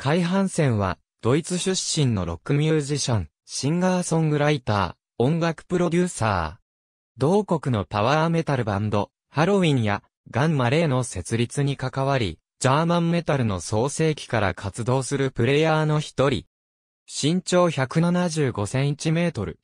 海半戦は、ドイツ出身のロックミュージシャン、シンガーソングライター、音楽プロデューサー。同国のパワーメタルバンド、ハロウィンや、ガンマレーの設立に関わり、ジャーマンメタルの創世期から活動するプレイヤーの一人。身長175センチメートル。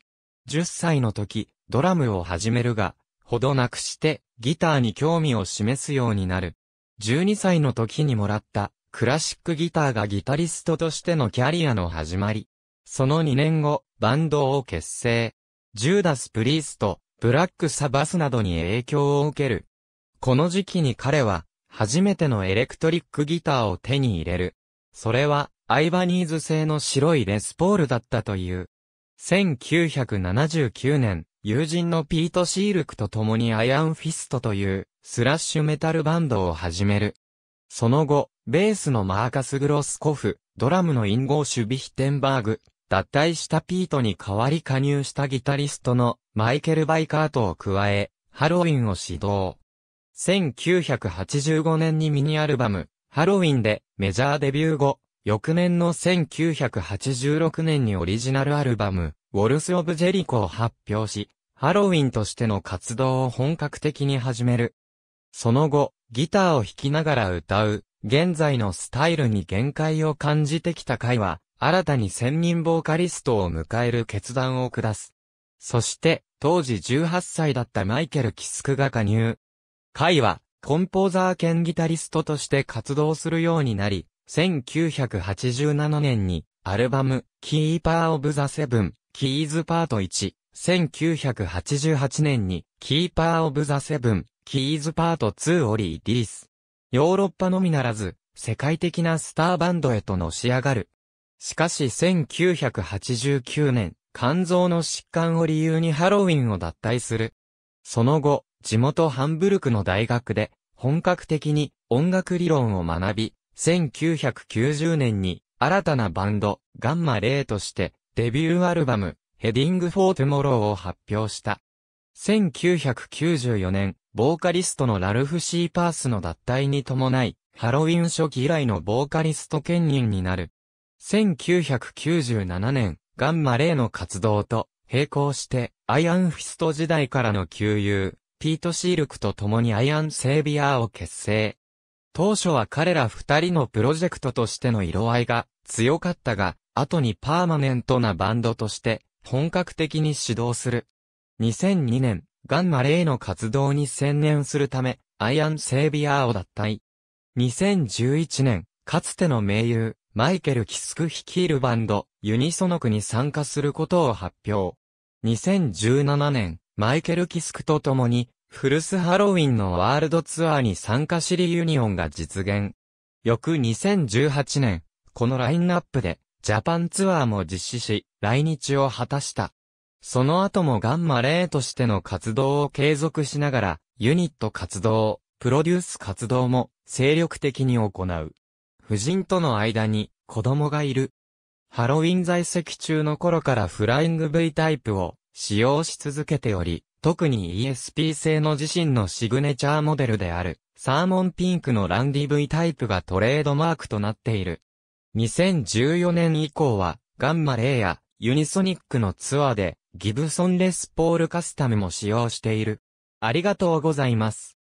10歳の時、ドラムを始めるが、ほどなくして、ギターに興味を示すようになる。12歳の時にもらった、クラシックギターがギタリストとしてのキャリアの始まり。その2年後、バンドを結成。ジューダス・プリースト、ブラック・サバスなどに影響を受ける。この時期に彼は、初めてのエレクトリックギターを手に入れる。それは、アイバニーズ製の白いレスポールだったという。1979年、友人のピート・シールクと共にアイアンフィストという、スラッシュメタルバンドを始める。その後、ベースのマーカス・グロスコフ、ドラムのインゴーシュ・ビヒテンバーグ、脱退したピートに代わり加入したギタリストのマイケル・バイカートを加え、ハロウィンを指導。1985年にミニアルバム、ハロウィンでメジャーデビュー後、翌年の1986年にオリジナルアルバム、ウォルス・オブ・ジェリコを発表し、ハロウィンとしての活動を本格的に始める。その後、ギターを弾きながら歌う、現在のスタイルに限界を感じてきた会は、新たに専任ボーカリストを迎える決断を下す。そして、当時18歳だったマイケル・キスクが加入。会は、コンポーザー兼ギタリストとして活動するようになり、1987年に、アルバム、キーパー・オブ・ザ・セブン、キーズ・パート1、1988年に、キーパー・オブ・ザ・セブン、キーズパート2オリー・ディリス。ヨーロッパのみならず、世界的なスターバンドへとのし上がる。しかし1989年、肝臓の疾患を理由にハロウィンを脱退する。その後、地元ハンブルクの大学で、本格的に音楽理論を学び、1990年に新たなバンド、ガンマレイとしてデビューアルバム、ヘディングフォートゥモローを発表した。1994年、ボーカリストのラルフ・シー・パースの脱退に伴い、ハロウィン初期以来のボーカリスト兼任になる。1997年、ガンマ・レイの活動と並行して、アイアンフィスト時代からの旧友、ピート・シールクと共にアイアン・セイビアーを結成。当初は彼ら二人のプロジェクトとしての色合いが強かったが、後にパーマネントなバンドとして本格的に始動する。2002年、ガンマレイの活動に専念するため、アイアン・セービアーを脱退。2011年、かつての盟友、マイケル・キスク率いるバンド、ユニソノクに参加することを発表。2017年、マイケル・キスクと共に、フルス・ハロウィンのワールドツアーに参加しリユニオンが実現。翌2018年、このラインナップで、ジャパンツアーも実施し、来日を果たした。その後もガンマレーとしての活動を継続しながら、ユニット活動、プロデュース活動も精力的に行う。夫人との間に子供がいる。ハロウィン在籍中の頃からフライング V タイプを使用し続けており、特に ESP 製の自身のシグネチャーモデルである、サーモンピンクのランディ V タイプがトレードマークとなっている。2014年以降は、ガンマレーやユニソニックのツアーで、ギブソンレスポールカスタムも使用している。ありがとうございます。